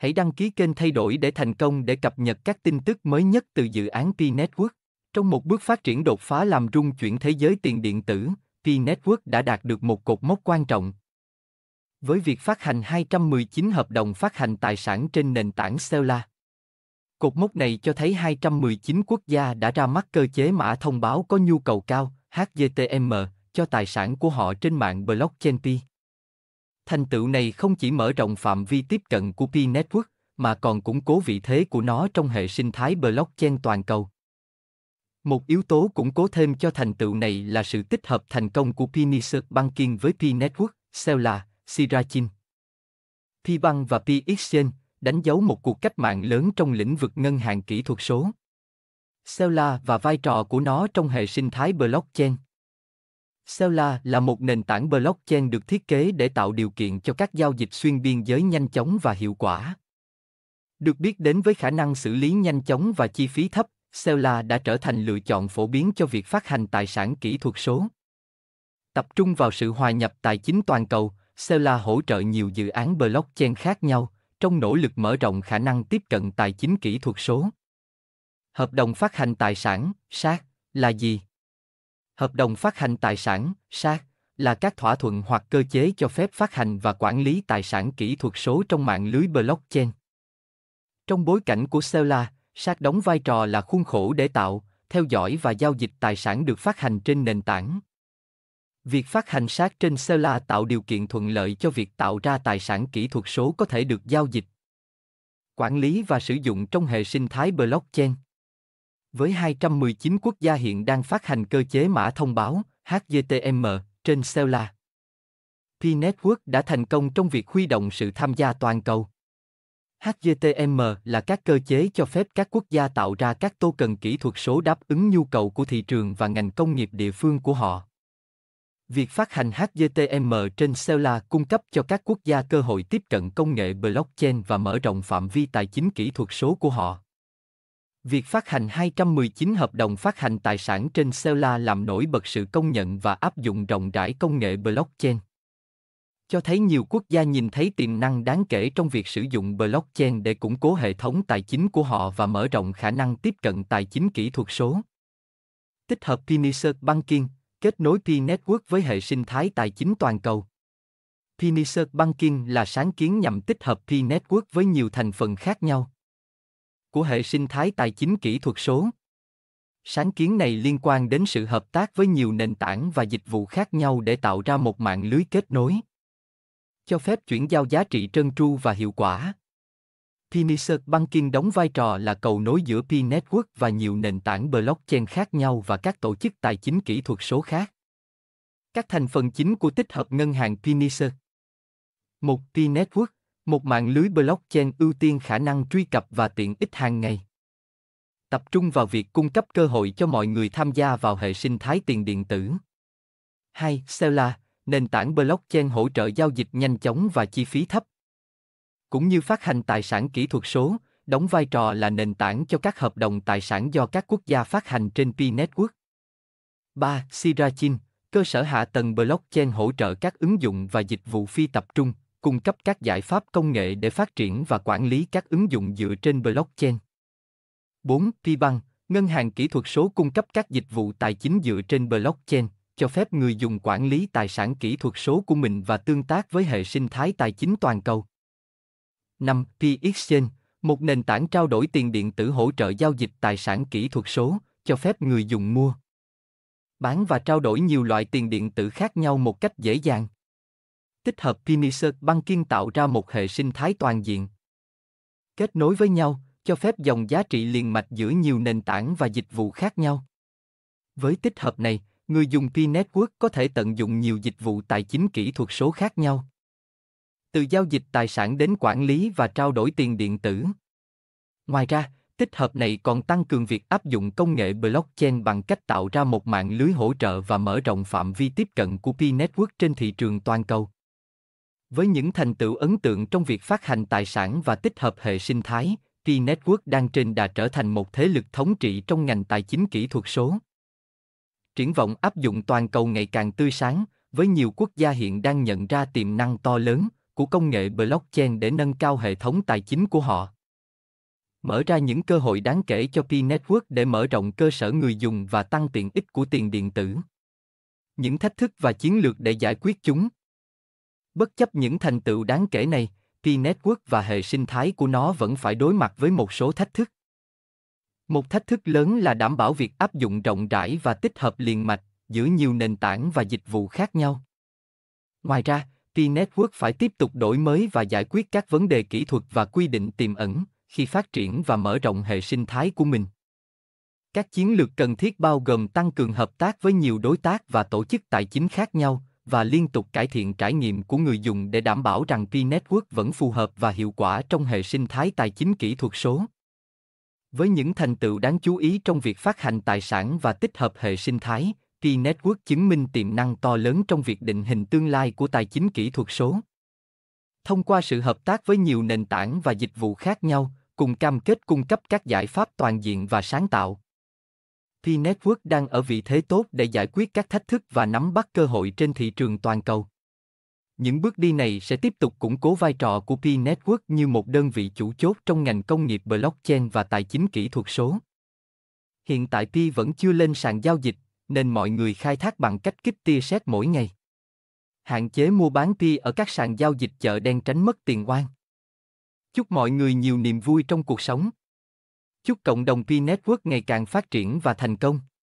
Hãy đăng ký kênh thay đổi để thành công để cập nhật các tin tức mới nhất từ dự án P-Network. Trong một bước phát triển đột phá làm rung chuyển thế giới tiền điện tử, P-Network đã đạt được một cột mốc quan trọng. Với việc phát hành 219 hợp đồng phát hành tài sản trên nền tảng Sela. Cột mốc này cho thấy 219 quốc gia đã ra mắt cơ chế mã thông báo có nhu cầu cao, HGTM, cho tài sản của họ trên mạng blockchain P. Thành tựu này không chỉ mở rộng phạm vi tiếp cận của Pi network mà còn củng cố vị thế của nó trong hệ sinh thái blockchain toàn cầu. Một yếu tố củng cố thêm cho thành tựu này là sự tích hợp thành công của Pinisert Banking với P-Network, Sela, Sirachin. P-Bank và Pi exchange đánh dấu một cuộc cách mạng lớn trong lĩnh vực ngân hàng kỹ thuật số. Sela và vai trò của nó trong hệ sinh thái blockchain. Sela là một nền tảng blockchain được thiết kế để tạo điều kiện cho các giao dịch xuyên biên giới nhanh chóng và hiệu quả. Được biết đến với khả năng xử lý nhanh chóng và chi phí thấp, Sela đã trở thành lựa chọn phổ biến cho việc phát hành tài sản kỹ thuật số. Tập trung vào sự hòa nhập tài chính toàn cầu, Sela hỗ trợ nhiều dự án blockchain khác nhau trong nỗ lực mở rộng khả năng tiếp cận tài chính kỹ thuật số. Hợp đồng phát hành tài sản, SAC là gì? Hợp đồng phát hành tài sản, SAT, là các thỏa thuận hoặc cơ chế cho phép phát hành và quản lý tài sản kỹ thuật số trong mạng lưới blockchain. Trong bối cảnh của SELA, SAT đóng vai trò là khuôn khổ để tạo, theo dõi và giao dịch tài sản được phát hành trên nền tảng. Việc phát hành SAT trên SELA tạo điều kiện thuận lợi cho việc tạo ra tài sản kỹ thuật số có thể được giao dịch quản lý và sử dụng trong hệ sinh thái blockchain với 219 quốc gia hiện đang phát hành cơ chế mã thông báo HGTM trên Sela. P-Network đã thành công trong việc huy động sự tham gia toàn cầu. HGTM là các cơ chế cho phép các quốc gia tạo ra các tô cần kỹ thuật số đáp ứng nhu cầu của thị trường và ngành công nghiệp địa phương của họ. Việc phát hành HGTM trên Sela cung cấp cho các quốc gia cơ hội tiếp cận công nghệ blockchain và mở rộng phạm vi tài chính kỹ thuật số của họ. Việc phát hành 219 hợp đồng phát hành tài sản trên Sela làm nổi bật sự công nhận và áp dụng rộng rãi công nghệ blockchain. Cho thấy nhiều quốc gia nhìn thấy tiềm năng đáng kể trong việc sử dụng blockchain để củng cố hệ thống tài chính của họ và mở rộng khả năng tiếp cận tài chính kỹ thuật số. Tích hợp Pinisert Banking, kết nối P-Network với hệ sinh thái tài chính toàn cầu. Pinisert Banking là sáng kiến nhằm tích hợp P-Network với nhiều thành phần khác nhau của hệ sinh thái tài chính kỹ thuật số. Sáng kiến này liên quan đến sự hợp tác với nhiều nền tảng và dịch vụ khác nhau để tạo ra một mạng lưới kết nối, cho phép chuyển giao giá trị trơn tru và hiệu quả. Pinisert Banking đóng vai trò là cầu nối giữa P-Network và nhiều nền tảng blockchain khác nhau và các tổ chức tài chính kỹ thuật số khác. Các thành phần chính của tích hợp ngân hàng Pinisert một P-Network một mạng lưới blockchain ưu tiên khả năng truy cập và tiện ích hàng ngày. Tập trung vào việc cung cấp cơ hội cho mọi người tham gia vào hệ sinh thái tiền điện tử. 2. Sela, nền tảng blockchain hỗ trợ giao dịch nhanh chóng và chi phí thấp. Cũng như phát hành tài sản kỹ thuật số, đóng vai trò là nền tảng cho các hợp đồng tài sản do các quốc gia phát hành trên P-Network. 3. Sirachin, cơ sở hạ tầng blockchain hỗ trợ các ứng dụng và dịch vụ phi tập trung, cung cấp các giải pháp công nghệ để phát triển và quản lý các ứng dụng dựa trên blockchain. 4. PiBank, ngân hàng kỹ thuật số cung cấp các dịch vụ tài chính dựa trên blockchain, cho phép người dùng quản lý tài sản kỹ thuật số của mình và tương tác với hệ sinh thái tài chính toàn cầu. 5. P-Exchange, một nền tảng trao đổi tiền điện tử hỗ trợ giao dịch tài sản kỹ thuật số, cho phép người dùng mua, bán và trao đổi nhiều loại tiền điện tử khác nhau một cách dễ dàng tích hợp băng kiên tạo ra một hệ sinh thái toàn diện. Kết nối với nhau, cho phép dòng giá trị liền mạch giữa nhiều nền tảng và dịch vụ khác nhau. Với tích hợp này, người dùng P-Network có thể tận dụng nhiều dịch vụ tài chính kỹ thuật số khác nhau. Từ giao dịch tài sản đến quản lý và trao đổi tiền điện tử. Ngoài ra, tích hợp này còn tăng cường việc áp dụng công nghệ blockchain bằng cách tạo ra một mạng lưới hỗ trợ và mở rộng phạm vi tiếp cận của P-Network trên thị trường toàn cầu. Với những thành tựu ấn tượng trong việc phát hành tài sản và tích hợp hệ sinh thái, T-Network đang trên đã trở thành một thế lực thống trị trong ngành tài chính kỹ thuật số. Triển vọng áp dụng toàn cầu ngày càng tươi sáng, với nhiều quốc gia hiện đang nhận ra tiềm năng to lớn của công nghệ blockchain để nâng cao hệ thống tài chính của họ. Mở ra những cơ hội đáng kể cho P-Network để mở rộng cơ sở người dùng và tăng tiện ích của tiền điện tử. Những thách thức và chiến lược để giải quyết chúng – Bất chấp những thành tựu đáng kể này, P-Network và hệ sinh thái của nó vẫn phải đối mặt với một số thách thức. Một thách thức lớn là đảm bảo việc áp dụng rộng rãi và tích hợp liền mạch giữa nhiều nền tảng và dịch vụ khác nhau. Ngoài ra, T-Network phải tiếp tục đổi mới và giải quyết các vấn đề kỹ thuật và quy định tiềm ẩn khi phát triển và mở rộng hệ sinh thái của mình. Các chiến lược cần thiết bao gồm tăng cường hợp tác với nhiều đối tác và tổ chức tài chính khác nhau, và liên tục cải thiện trải nghiệm của người dùng để đảm bảo rằng P-Network vẫn phù hợp và hiệu quả trong hệ sinh thái tài chính kỹ thuật số. Với những thành tựu đáng chú ý trong việc phát hành tài sản và tích hợp hệ sinh thái, P-Network chứng minh tiềm năng to lớn trong việc định hình tương lai của tài chính kỹ thuật số. Thông qua sự hợp tác với nhiều nền tảng và dịch vụ khác nhau, cùng cam kết cung cấp các giải pháp toàn diện và sáng tạo P Network đang ở vị thế tốt để giải quyết các thách thức và nắm bắt cơ hội trên thị trường toàn cầu. Những bước đi này sẽ tiếp tục củng cố vai trò của P Network như một đơn vị chủ chốt trong ngành công nghiệp blockchain và tài chính kỹ thuật số. Hiện tại P vẫn chưa lên sàn giao dịch, nên mọi người khai thác bằng cách kích tia sét mỗi ngày. Hạn chế mua bán Pi ở các sàn giao dịch chợ đen tránh mất tiền oan. Chúc mọi người nhiều niềm vui trong cuộc sống. Chúc cộng đồng P Network ngày càng phát triển và thành công.